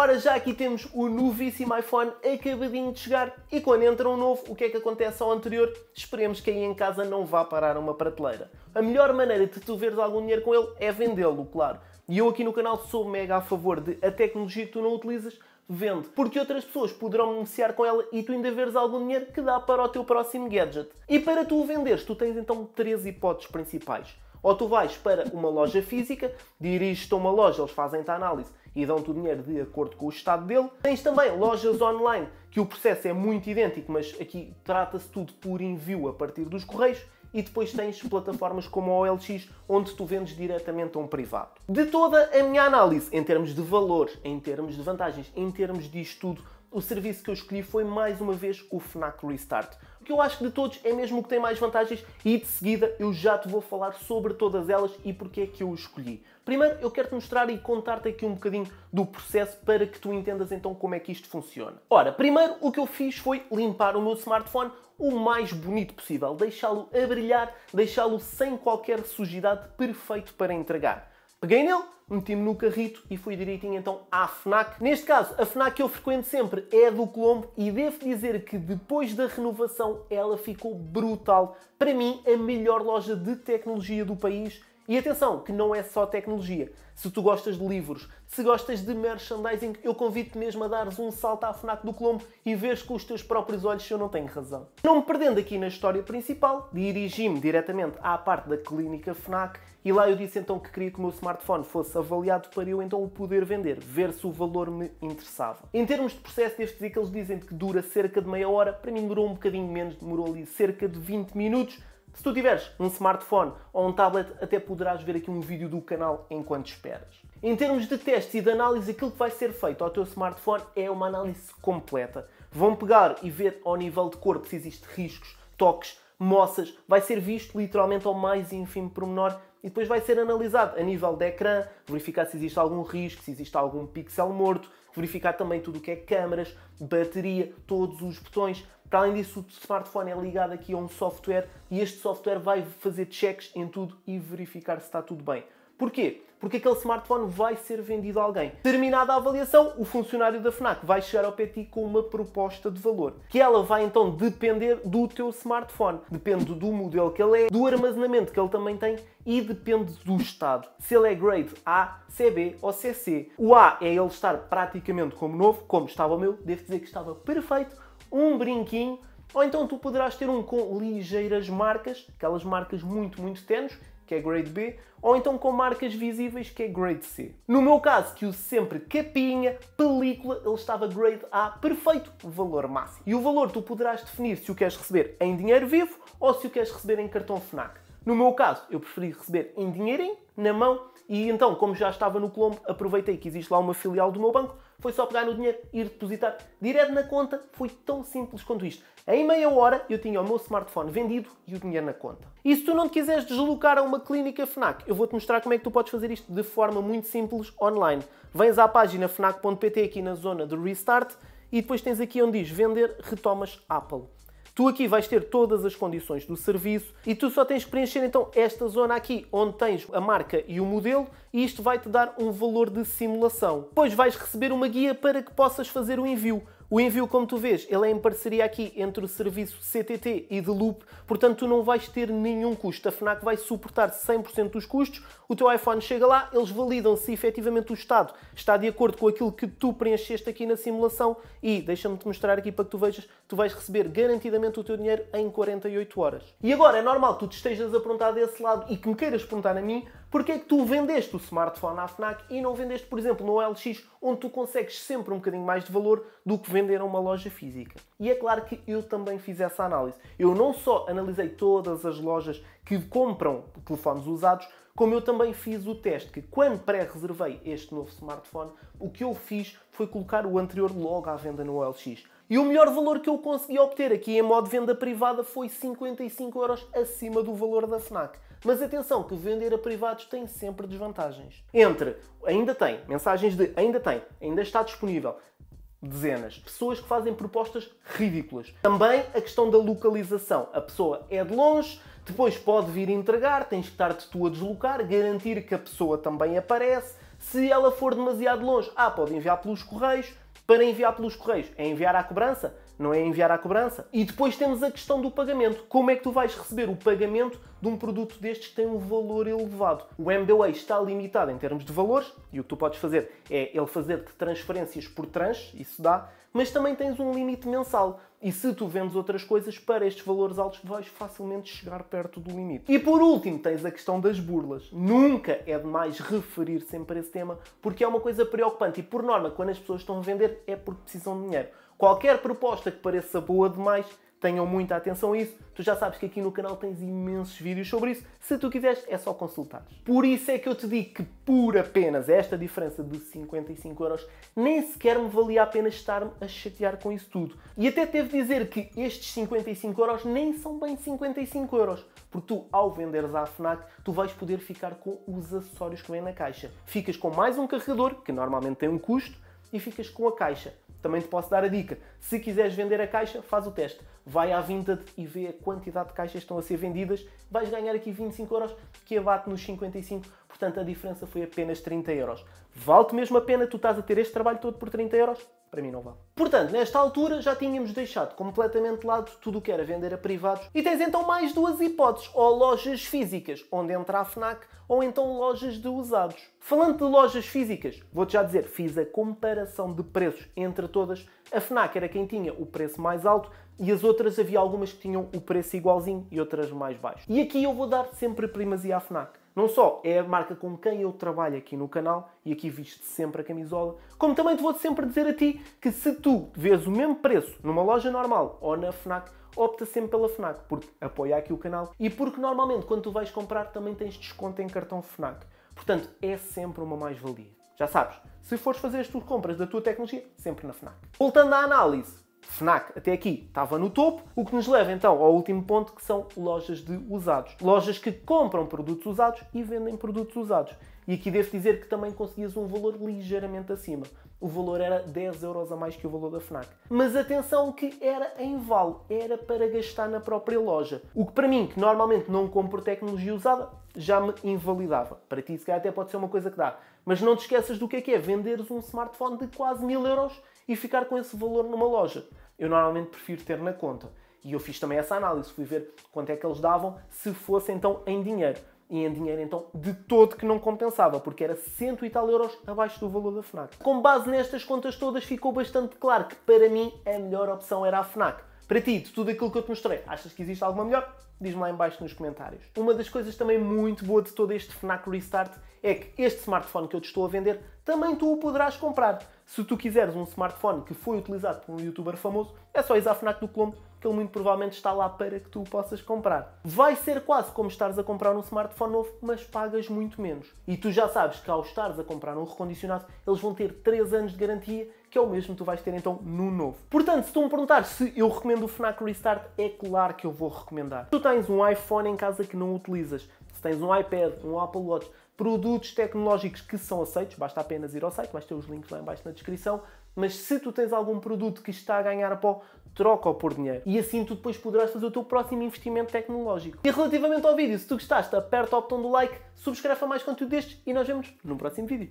Ora, já aqui temos o novíssimo iPhone acabadinho de chegar e quando entra um novo, o que é que acontece ao anterior? Esperemos que aí em casa não vá parar uma prateleira. A melhor maneira de tu veres algum dinheiro com ele é vendê-lo, claro. E eu aqui no canal sou mega a favor de a tecnologia que tu não utilizas, vende, porque outras pessoas poderão negociar com ela e tu ainda veres algum dinheiro que dá para o teu próximo gadget. E para tu o venderes, tu tens então três hipóteses principais. Ou tu vais para uma loja física, diriges-te a uma loja, eles fazem-te a análise e dão-te o dinheiro de acordo com o estado dele. Tens também lojas online, que o processo é muito idêntico, mas aqui trata-se tudo por envio a partir dos correios e depois tens plataformas como a OLX, onde tu vendes diretamente a um privado. De toda a minha análise, em termos de valores, em termos de vantagens, em termos disto tudo, o serviço que eu escolhi foi mais uma vez o Fnac Restart. O que eu acho que de todos é mesmo o que tem mais vantagens e de seguida eu já te vou falar sobre todas elas e porque é que eu escolhi. Primeiro eu quero te mostrar e contar-te aqui um bocadinho do processo para que tu entendas então como é que isto funciona. Ora, primeiro o que eu fiz foi limpar o meu smartphone o mais bonito possível, deixá-lo a brilhar, deixá-lo sem qualquer sujidade, perfeito para entregar. Peguei nele, meti-me no carrito e fui direitinho então à FNAC. Neste caso, a FNAC que eu frequento sempre é a do Colombo e devo dizer que depois da renovação ela ficou brutal. Para mim, a melhor loja de tecnologia do país e atenção, que não é só tecnologia. Se tu gostas de livros, se gostas de merchandising, eu convido-te mesmo a dares um salto à FNAC do Colombo e vês com os teus próprios olhos se eu não tenho razão. Não me perdendo aqui na história principal, dirigi-me diretamente à parte da clínica FNAC e lá eu disse então que queria que o meu smartphone fosse avaliado para eu então o poder vender, ver se o valor me interessava. Em termos de processo, devo dia que eles dizem que dura cerca de meia hora, para mim demorou um bocadinho menos, demorou ali cerca de 20 minutos, se tu tiveres um smartphone ou um tablet, até poderás ver aqui um vídeo do canal enquanto esperas. Em termos de testes e de análise, aquilo que vai ser feito ao teu smartphone é uma análise completa. Vão pegar e ver ao nível de corpo se existe riscos, toques, moças, vai ser visto literalmente ao mais ínfimo pormenor e depois vai ser analisado a nível de ecrã, verificar se existe algum risco, se existe algum pixel morto, verificar também tudo o que é câmaras, bateria, todos os botões. Para além disso, o smartphone é ligado aqui a um software e este software vai fazer checks em tudo e verificar se está tudo bem. Porquê? porque aquele smartphone vai ser vendido a alguém. Terminada a avaliação, o funcionário da FNAC vai chegar ao PT com uma proposta de valor, que ela vai então depender do teu smartphone. Depende do modelo que ele é, do armazenamento que ele também tem e depende do estado. Se ele é grade A, CB ou CC. O A é ele estar praticamente como novo, como estava o meu, devo dizer que estava perfeito, um brinquinho, ou então tu poderás ter um com ligeiras marcas, aquelas marcas muito, muito tenues, que é grade B, ou então com marcas visíveis, que é grade C. No meu caso, que uso sempre capinha, película, ele estava grade A, perfeito, valor máximo. E o valor tu poderás definir se o queres receber em dinheiro vivo ou se o queres receber em cartão FNAC. No meu caso, eu preferi receber em dinheirinho, na mão, e então, como já estava no Colombo, aproveitei que existe lá uma filial do meu banco, foi só pegar no dinheiro e ir depositar direto na conta. Foi tão simples quanto isto. Em meia hora eu tinha o meu smartphone vendido e o dinheiro na conta. E se tu não te quiseres deslocar a uma clínica FNAC, eu vou-te mostrar como é que tu podes fazer isto de forma muito simples online. Vens à página fnac.pt aqui na zona do Restart e depois tens aqui onde diz vender, retomas Apple. Tu aqui vais ter todas as condições do serviço e tu só tens que preencher então esta zona aqui, onde tens a marca e o modelo e isto vai-te dar um valor de simulação. Depois vais receber uma guia para que possas fazer o envio. O envio, como tu vês, ele é em parceria aqui entre o serviço CTT e The Loop, portanto tu não vais ter nenhum custo. A FNAC vai suportar 100% dos custos, o teu iPhone chega lá, eles validam se efetivamente o estado está de acordo com aquilo que tu preencheste aqui na simulação e, deixa-me-te mostrar aqui para que tu vejas, tu vais receber garantidamente o teu dinheiro em 48 horas. E agora, é normal que tu te estejas a perguntar desse lado e que me queiras perguntar a mim, Porquê é que tu vendeste o smartphone na FNAC e não vendeste, por exemplo, no LX, onde tu consegues sempre um bocadinho mais de valor do que vender a uma loja física? E é claro que eu também fiz essa análise. Eu não só analisei todas as lojas que compram telefones usados, como eu também fiz o teste que quando pré-reservei este novo smartphone, o que eu fiz foi colocar o anterior logo à venda no LX. E o melhor valor que eu consegui obter aqui em modo venda privada foi 55 euros acima do valor da FNAC. Mas atenção que vender a privados tem sempre desvantagens. Entre ainda tem, mensagens de ainda tem, ainda está disponível, dezenas. Pessoas que fazem propostas ridículas. Também a questão da localização. A pessoa é de longe, depois pode vir entregar, tens que estar-te tu a deslocar, garantir que a pessoa também aparece. Se ela for demasiado longe, ah, pode enviar pelos correios, para enviar pelos correios. É enviar à cobrança? Não é enviar à cobrança? E depois temos a questão do pagamento. Como é que tu vais receber o pagamento de um produto destes que tem um valor elevado? O MBWay está limitado em termos de valores e o que tu podes fazer é ele fazer-te transferências por tranche, isso dá, mas também tens um limite mensal. E se tu vendes outras coisas, para estes valores altos vais facilmente chegar perto do limite. E por último, tens a questão das burlas. Nunca é demais referir sempre a esse tema, porque é uma coisa preocupante e, por norma, quando as pessoas estão a vender é porque precisam de dinheiro. Qualquer proposta que pareça boa demais Tenham muita atenção a isso. Tu já sabes que aqui no canal tens imensos vídeos sobre isso. Se tu quiseres, é só consultar. Por isso é que eu te digo que por apenas esta diferença de 55 euros nem sequer me valia a pena estar-me a chatear com isso tudo. E até teve de dizer que estes 55 euros nem são bem 55 euros, porque tu ao venderes à Fnac, tu vais poder ficar com os acessórios que vem na caixa. Ficas com mais um carregador, que normalmente tem um custo, e ficas com a caixa. Também te posso dar a dica. Se quiseres vender a caixa, faz o teste. Vai à Vinted e vê a quantidade de caixas que estão a ser vendidas. Vais ganhar aqui 25 euros que abate nos 55 portanto a diferença foi apenas 30 euros. Vale-te mesmo a pena tu estás a ter este trabalho todo por 30 euros? Para mim não vale. Portanto, nesta altura já tínhamos deixado completamente de lado tudo o que era vender a privados e tens então mais duas hipóteses, ou lojas físicas, onde entra a FNAC, ou então lojas de usados. Falando de lojas físicas, vou-te já dizer, fiz a comparação de preços entre todas. A FNAC era quem tinha o preço mais alto e as outras havia algumas que tinham o preço igualzinho e outras mais baixo. E aqui eu vou dar sempre primazia à FNAC. Não só é a marca com quem eu trabalho aqui no canal e aqui viste sempre a camisola, como também te vou sempre dizer a ti que se tu vês o mesmo preço numa loja normal ou na FNAC, opta sempre pela FNAC, porque apoia aqui o canal e porque normalmente quando tu vais comprar também tens desconto em cartão FNAC. Portanto, é sempre uma mais-valia. Já sabes, se fores fazer as tuas compras da tua tecnologia, sempre na FNAC. Voltando à análise, FNAC até aqui estava no topo, o que nos leva então ao último ponto que são lojas de usados. Lojas que compram produtos usados e vendem produtos usados. E aqui devo dizer que também conseguias um valor ligeiramente acima. O valor era 10 euros a mais que o valor da FNAC. Mas atenção que era em vale, era para gastar na própria loja. O que para mim, que normalmente não compro tecnologia usada, já me invalidava. Para ti, se calhar até pode ser uma coisa que dá. Mas não te esqueças do que é que é venderes um smartphone de quase mil euros e ficar com esse valor numa loja. Eu normalmente prefiro ter na conta. E eu fiz também essa análise, fui ver quanto é que eles davam se fosse então em dinheiro. E em dinheiro então de todo que não compensava, porque era cento e tal euros abaixo do valor da FNAC. Com base nestas contas todas ficou bastante claro que para mim a melhor opção era a FNAC. Para ti, de tudo aquilo que eu te mostrei, achas que existe alguma melhor? Diz-me lá embaixo nos comentários. Uma das coisas também muito boa de todo este FNAC Restart é que este smartphone que eu te estou a vender também tu o poderás comprar. Se tu quiseres um smartphone que foi utilizado por um youtuber famoso, é só ir no FNAC do Colombo, que ele muito provavelmente está lá para que tu o possas comprar. Vai ser quase como estares a comprar um smartphone novo, mas pagas muito menos. E tu já sabes que ao estares a comprar um recondicionado, eles vão ter 3 anos de garantia, que é o mesmo que tu vais ter então no novo. Portanto, se tu me perguntares se eu recomendo o FNAC Restart, é claro que eu vou recomendar. Tu tens um iPhone em casa que não utilizas, se tens um iPad, um Apple Watch, produtos tecnológicos que são aceitos, basta apenas ir ao site, vais ter os links lá embaixo na descrição, mas se tu tens algum produto que está a ganhar pó, troca-o por dinheiro. E assim tu depois poderás fazer o teu próximo investimento tecnológico. E relativamente ao vídeo, se tu gostaste, aperta o botão do like, subscreve para mais conteúdo destes e nós vemos no próximo vídeo.